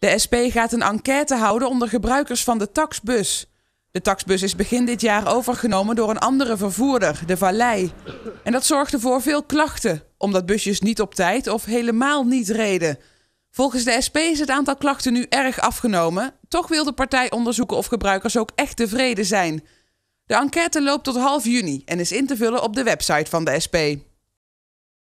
De SP gaat een enquête houden onder gebruikers van de taxbus. De taxbus is begin dit jaar overgenomen door een andere vervoerder, de Vallei. En dat zorgde voor veel klachten, omdat busjes niet op tijd of helemaal niet reden. Volgens de SP is het aantal klachten nu erg afgenomen. Toch wil de partij onderzoeken of gebruikers ook echt tevreden zijn. De enquête loopt tot half juni en is in te vullen op de website van de SP.